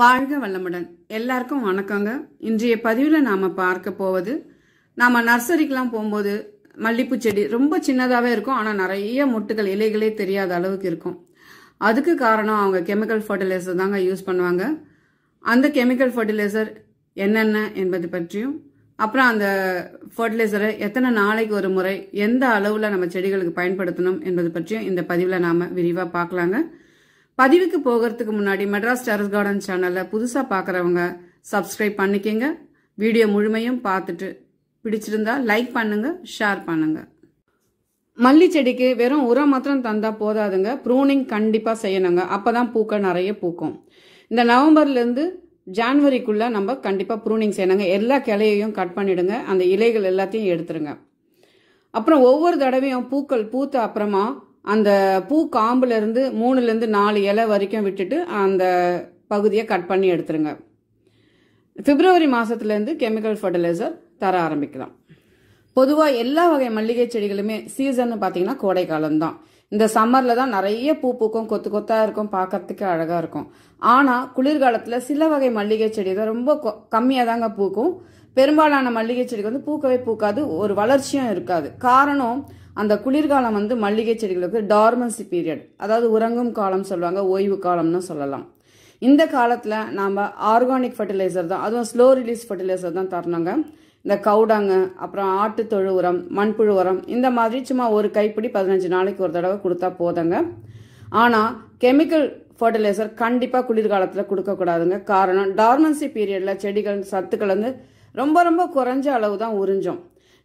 வாழ்க வல்லமுடன் எல்லாருக்கும் வணக்கங்க இன்றைய பதிவில் நாம் பார்க்க போவது நாம் நர்சரிக்கெலாம் போகும்போது மல்லிப்பூ செடி ரொம்ப சின்னதாகவே இருக்கும் ஆனால் நிறைய முட்டுகள் இலைகளே தெரியாத அளவுக்கு இருக்கும் அதுக்கு காரணம் அவங்க கெமிக்கல் ஃபர்டிலைசர் தாங்க யூஸ் பண்ணுவாங்க அந்த கெமிக்கல் ஃபர்டிலைசர் என்னென்ன என்பது பற்றியும் அப்புறம் அந்த ஃபர்டிலைசரை எத்தனை நாளைக்கு ஒரு முறை எந்த அளவில் நம்ம செடிகளுக்கு பயன்படுத்தணும் என்பது பற்றியும் இந்த பதிவில் நாம் விரிவாக பார்க்கலாங்க பதிவுக்கு போகிறதுக்கு முன்னாடி மெட்ராஸ் டெரஸ் கார்டன் சேனலை புதுசாக பார்க்குறவங்க சப்ஸ்கிரைப் பண்ணிக்கங்க வீடியோ முழுமையும் பார்த்துட்டு பிடிச்சிருந்தா லைக் பண்ணுங்க ஷேர் பண்ணுங்க மல்லி செடிக்கு வெறும் உரம் மாத்திரம் தந்தால் போதாதுங்க ப்ரூனிங் கண்டிப்பாக செய்யணுங்க அப்போ தான் பூக்கள் நிறைய பூக்கும் இந்த நவம்பர்லேருந்து ஜான்வரிக்குள்ள நம்ம கண்டிப்பாக ப்ரூனிங் செய்யணுங்க எல்லா கிளையையும் கட் பண்ணிவிடுங்க அந்த இலைகள் எல்லாத்தையும் எடுத்துருங்க அப்புறம் ஒவ்வொரு தடவையும் பூக்கள் பூத்த அப்புறமா அந்த பூ காம்புலேருந்து மூணுலேருந்து நாலு இலை வரைக்கும் விட்டுட்டு அந்த பகுதியை கட் பண்ணி எடுத்துருங்க பிப்ரவரி மாதத்துலேருந்து கெமிக்கல் ஃபர்டிலைசர் தர ஆரம்பிக்கலாம் பொதுவாக எல்லா வகை மல்லிகை செடிகளுமே சீசன் பார்த்தீங்கன்னா கோடைக்காலம் இந்த சம்மரில் தான் நிறைய பூ பூக்கும் கொத்து கொத்தாக இருக்கும் பார்க்கறதுக்கு அழகாக இருக்கும் ஆனால் குளிர்காலத்தில் சில வகை மல்லிகை செடி தான் ரொம்ப கம்மியாக தாங்க பூக்கும் பெரும்பாலான மல்லிகை செடிக்கு வந்து பூக்கவே பூக்காது ஒரு வளர்ச்சியும் இருக்காது காரணம் அந்த குளிர்காலம் வந்து மல்லிகை செடிகளுக்கு டார்மன்சி பீரியட் அதாவது உறங்கும் காலம் சொல்லுவாங்க ஓய்வு காலம்னு சொல்லலாம் இந்த காலத்தில் நாம் ஆர்கானிக் ஃபர்டிலைசர் தான் அதுவும் ஸ்லோ ரிலீஸ் ஃபர்டிலைசர் தான் தரணுங்க இந்த கவுடாங்க அப்புறம் ஆட்டு தொழு உரம் மண்புழு உரம் இந்த மாதிரி சும்மா ஒரு கைப்பிடி பதினஞ்சு நாளைக்கு ஒரு தடவை கொடுத்தா போதுங்க ஆனால் கெமிக்கல் ஃபர்டிலைசர் கண்டிப்பாக குளிர்காலத்தில் கொடுக்கக்கூடாதுங்க காரணம் டார்மன்சி பீரியடில் செடிகள் சத்துக்கள் வந்து ரொம்ப ரொம்ப குறைஞ்ச அளவு தான் உறிஞ்சும்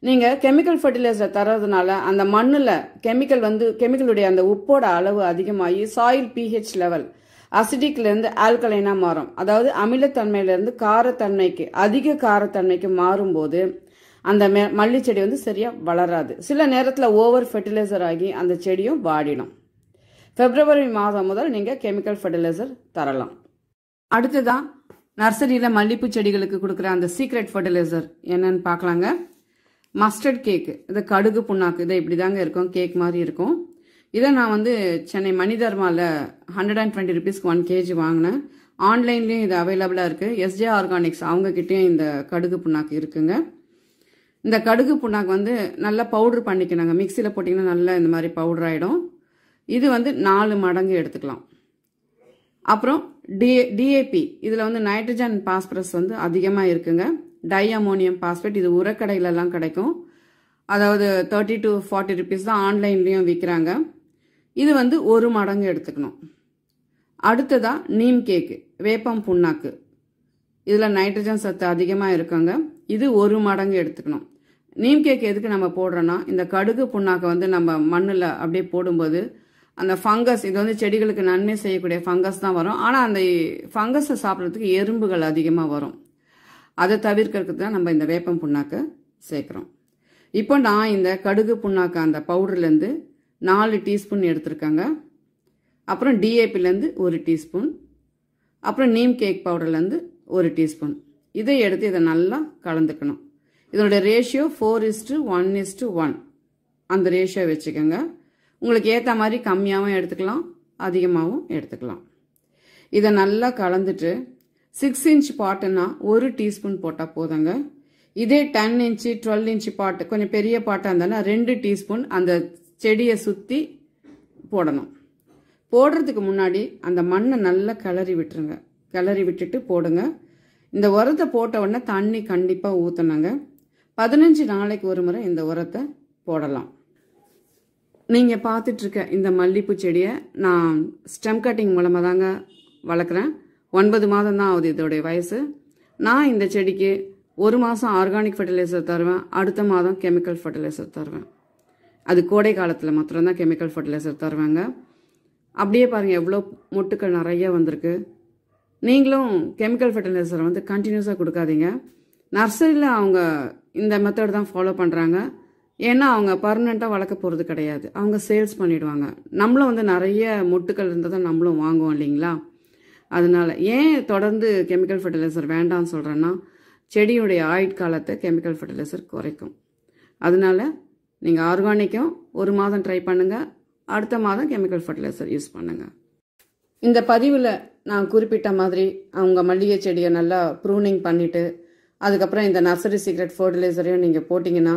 நீங்கள் கெமிக்கல் ஃபர்டிலைசர் தர்றதுனால அந்த மண்ணில் கெமிக்கல் வந்து கெமிக்கலுடைய அந்த உப்போட அளவு அதிகமாகி சாயில் பிஹெச் லெவல் அசிடிக்லேருந்து ஆல்கலைனாக மாறும் அதாவது அமிலத்தன்மையிலேருந்து காரத்தன்மைக்கு அதிக காரத்தன்மைக்கு மாறும்போது அந்த மெ மல்லி செடி வந்து சரியாக வளராது சில நேரத்தில் ஓவர் ஃபெர்டிலைசர் ஆகி அந்த செடியும் வாடிடும் பிப்ரவரி மாதம் முதல் நீங்கள் கெமிக்கல் ஃபர்டிலைசர் தரலாம் அடுத்ததான் நர்சரியில் மல்லிப்பூ செடிகளுக்கு கொடுக்குற அந்த சீக்ரெட் ஃபெர்டிலைசர் என்னன்னு பார்க்கலாங்க மஸ்டர்ட் கேக்கு இது கடுகு புண்ணாக்கு இதை இப்படி தாங்க இருக்கும் கேக் மாதிரி இருக்கும் இதை நான் வந்து சென்னை மணிதர்மாவில் ஹண்ட்ரட் அண்ட் டுவெண்ட்டி ருபீஸ்க்கு ஒன் கேஜி வாங்கினேன் ஆன்லைன்லேயும் இது அவைலபிளாக இருக்குது எஸ்ஜே ஆர்கானிக்ஸ் அவங்கக்கிட்டேயும் இந்த கடுகு புண்ணாக்கு இருக்குங்க இந்த கடுகு புண்ணாக்கு வந்து நல்லா பவுட்ரு பண்ணிக்கணுங்க மிக்சியில் போட்டிங்கன்னா நல்லா இந்த மாதிரி பவுடர் ஆகிடும் இது வந்து நாலு மடங்கு எடுத்துக்கலாம் அப்புறம் டி டிஏபி இதில் வந்து நைட்ரஜன் பாஸ்பரஸ் வந்து அதிகமாக இருக்குங்க டை அமோனியம் பாஸ்பேட் இது உரக்கடையிலலாம் கிடைக்கும் அதாவது தேர்ட்டி டு ஃபார்ட்டி ருபீஸ் தான் ஆன்லைன்லேயும் விற்கிறாங்க இது வந்து ஒரு மடங்கு எடுத்துக்கணும் அடுத்ததாக நீம் கேக்கு வேப்பம் புண்ணாக்கு இதில் நைட்ரஜன் சத்து அதிகமாக இருக்குங்க இது ஒரு மடங்கு எடுத்துக்கணும் நீம் கேக் எதுக்கு நம்ம போடுறோன்னா இந்த கடுகு புண்ணாக்கை வந்து நம்ம மண்ணில் அப்படியே போடும்போது அந்த ஃபங்கஸ் இது வந்து செடிகளுக்கு நன்மை செய்யக்கூடிய ஃபங்கஸ் தான் வரும் ஆனால் அந்த ஃபங்கஸை சாப்பிட்றதுக்கு எறும்புகள் அதிகமாக வரும் அதை தவிர்க்கிறதுக்கு தான் நம்ம இந்த வேப்பம் புண்ணாக்கை சேர்க்குறோம் இப்போ நான் இந்த கடுகு புண்ணாக்க அந்த பவுடர்லேருந்து நாலு டீஸ்பூன் எடுத்திருக்காங்க அப்புறம் டிஏபிலேருந்து ஒரு டீஸ்பூன் அப்புறம் நீம் கேக் பவுடர்லேருந்து ஒரு டீஸ்பூன் இதை எடுத்து இதை நல்லா கலந்துக்கணும் இதனுடைய ratio four is to one is to one அந்த ரேஷியோ வச்சுக்கோங்க உங்களுக்கு ஏற்ற மாதிரி கம்மியாகவும் எடுத்துக்கலாம் அதிகமாகவும் எடுத்துக்கலாம் இதை நல்லா கலந்துட்டு சிக்ஸ் இன்ச் பாட்டுன்னா ஒரு டீஸ்பூன் போட்டால் போதுங்க இதே டென் இன்ச்சு டுவெல் இன்ச்சு பாட்டு கொஞ்சம் பெரிய பாட்டாக இருந்தாலும் ரெண்டு டீஸ்பூன் அந்த செடியை சுற்றி போடணும் போடுறதுக்கு முன்னாடி அந்த மண்ணை நல்லா கிளறி விட்டுருங்க கிளறி விட்டுட்டு போடுங்க இந்த உரத்தை போட்ட உடனே தண்ணி கண்டிப்பாக ஊற்றணுங்க பதினஞ்சு நாளைக்கு ஒரு முறை இந்த உரத்தை போடலாம் நீங்கள் பார்த்துட்ருக்க இந்த மல்லிப்பூ செடியை நான் ஸ்டெம் கட்டிங் மூலமாக தாங்க வளர்க்குறேன் ஒன்பது மாதம் தான் ஆகுது இதோடைய வயசு நான் இந்த செடிக்கு ஒரு மாதம் ஆர்கானிக் ஃபர்டிலைசர் தருவேன் அடுத்த மாதம் கெமிக்கல் ஃபர்டிலைசர் தருவேன் அது கோடை காலத்தில் மாத்திரம்தான் கெமிக்கல் ஃபர்டிலைசர் தருவாங்க அப்படியே பாருங்கள் எவ்வளோ மொட்டுக்கள் நிறைய வந்திருக்கு நீங்களும் கெமிக்கல் ஃபர்டிலைசரை வந்து கண்டினியூஸாக கொடுக்காதீங்க நர்சரியில் அவங்க இந்த மெத்தட் தான் ஃபாலோ பண்ணுறாங்க ஏன்னா அவங்க பர்மனெண்ட்டாக வளர்க்க போகிறது கிடையாது அவங்க சேல்ஸ் பண்ணிவிடுவாங்க நம்மளும் வந்து நிறைய மொட்டுக்கள் இருந்தால் தான் நம்மளும் வாங்குவோம் இல்லைங்களா அதனால் ஏன் தொடர்ந்து கெமிக்கல் ஃபர்டிலைசர் வேண்டாம்னு சொல்கிறேன்னா செடியுடைய ஆயுட்காலத்தை கெமிக்கல் ஃபர்டிலைசர் குறைக்கும் அதனால் நீங்கள் ஆர்கானிக்கும் ஒரு மாதம் ட்ரை பண்ணுங்கள் அடுத்த மாதம் கெமிக்கல் ஃபர்டிலைசர் யூஸ் பண்ணுங்கள் இந்த பதிவில் நான் குறிப்பிட்ட மாதிரி அவங்க மல்லிகை செடியை நல்லா ப்ரூனிங் பண்ணிவிட்டு அதுக்கப்புறம் இந்த நர்சரி சீக்ரெட் ஃபர்டிலைசரையும் நீங்கள் போட்டிங்கன்னா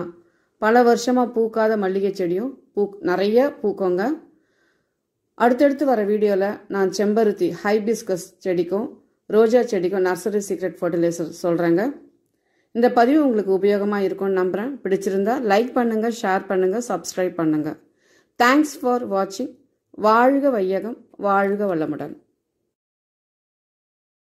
பல வருஷமாக பூக்காத மல்லிகை செடியும் பூ நிறைய பூக்கோங்க அடுத்தடுத்து வர வீடியோவில் நான் செம்பருத்தி ஹைபிஸ்கஸ் செடிக்கும் ரோஜா செடிக்கும் நர்சரி சீக்ரெட் ஃபர்டிலைசர் சொல்கிறேங்க இந்த பதிவு உங்களுக்கு உபயோகமாக இருக்கும்னு நம்புகிறேன் பிடிச்சிருந்தா லைக் பண்ணுங்கள் ஷேர் பண்ணுங்கள் சப்ஸ்கிரைப் பண்ணுங்கள் தேங்க்ஸ் ஃபார் வாட்சிங் வாழ்க வையகம் வாழ்க வளமுடன்